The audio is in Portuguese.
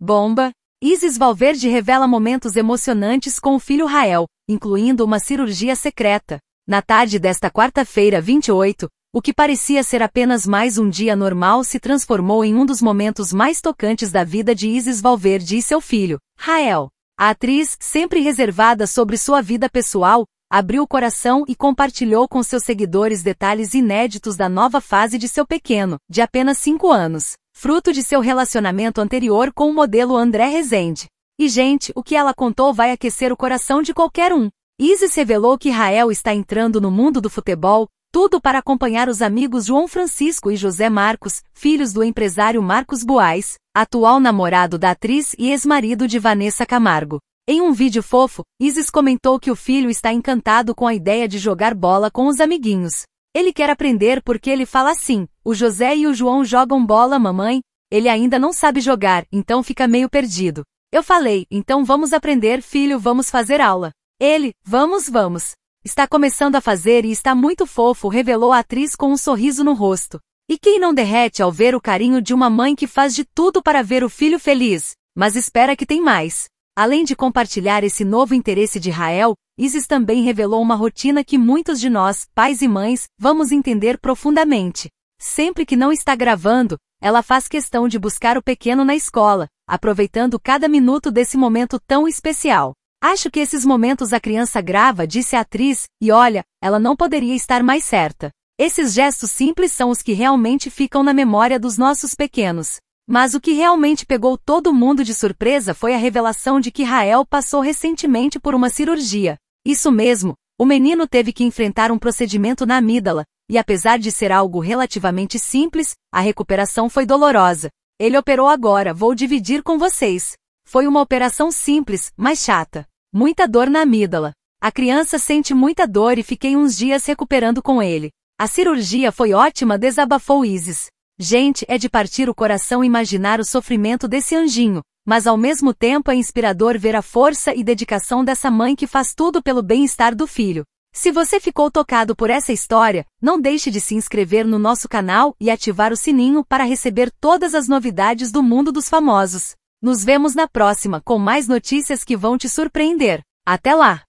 Bomba! Isis Valverde revela momentos emocionantes com o filho Rael, incluindo uma cirurgia secreta. Na tarde desta quarta-feira, 28, o que parecia ser apenas mais um dia normal se transformou em um dos momentos mais tocantes da vida de Isis Valverde e seu filho, Rael. A atriz, sempre reservada sobre sua vida pessoal, abriu o coração e compartilhou com seus seguidores detalhes inéditos da nova fase de seu pequeno, de apenas 5 anos fruto de seu relacionamento anterior com o modelo André Rezende. E gente, o que ela contou vai aquecer o coração de qualquer um. Isis revelou que Rael está entrando no mundo do futebol, tudo para acompanhar os amigos João Francisco e José Marcos, filhos do empresário Marcos Boais, atual namorado da atriz e ex-marido de Vanessa Camargo. Em um vídeo fofo, Isis comentou que o filho está encantado com a ideia de jogar bola com os amiguinhos. Ele quer aprender porque ele fala assim, o José e o João jogam bola, mamãe. Ele ainda não sabe jogar, então fica meio perdido. Eu falei, então vamos aprender, filho, vamos fazer aula. Ele, vamos, vamos. Está começando a fazer e está muito fofo, revelou a atriz com um sorriso no rosto. E quem não derrete ao ver o carinho de uma mãe que faz de tudo para ver o filho feliz, mas espera que tem mais. Além de compartilhar esse novo interesse de Rael, Isis também revelou uma rotina que muitos de nós, pais e mães, vamos entender profundamente. Sempre que não está gravando, ela faz questão de buscar o pequeno na escola, aproveitando cada minuto desse momento tão especial. Acho que esses momentos a criança grava, disse a atriz, e olha, ela não poderia estar mais certa. Esses gestos simples são os que realmente ficam na memória dos nossos pequenos. Mas o que realmente pegou todo mundo de surpresa foi a revelação de que Rael passou recentemente por uma cirurgia. Isso mesmo, o menino teve que enfrentar um procedimento na amígdala, e apesar de ser algo relativamente simples, a recuperação foi dolorosa. Ele operou agora, vou dividir com vocês. Foi uma operação simples, mas chata. Muita dor na amígdala. A criança sente muita dor e fiquei uns dias recuperando com ele. A cirurgia foi ótima, desabafou Isis. Gente, é de partir o coração imaginar o sofrimento desse anjinho, mas ao mesmo tempo é inspirador ver a força e dedicação dessa mãe que faz tudo pelo bem-estar do filho. Se você ficou tocado por essa história, não deixe de se inscrever no nosso canal e ativar o sininho para receber todas as novidades do mundo dos famosos. Nos vemos na próxima com mais notícias que vão te surpreender. Até lá!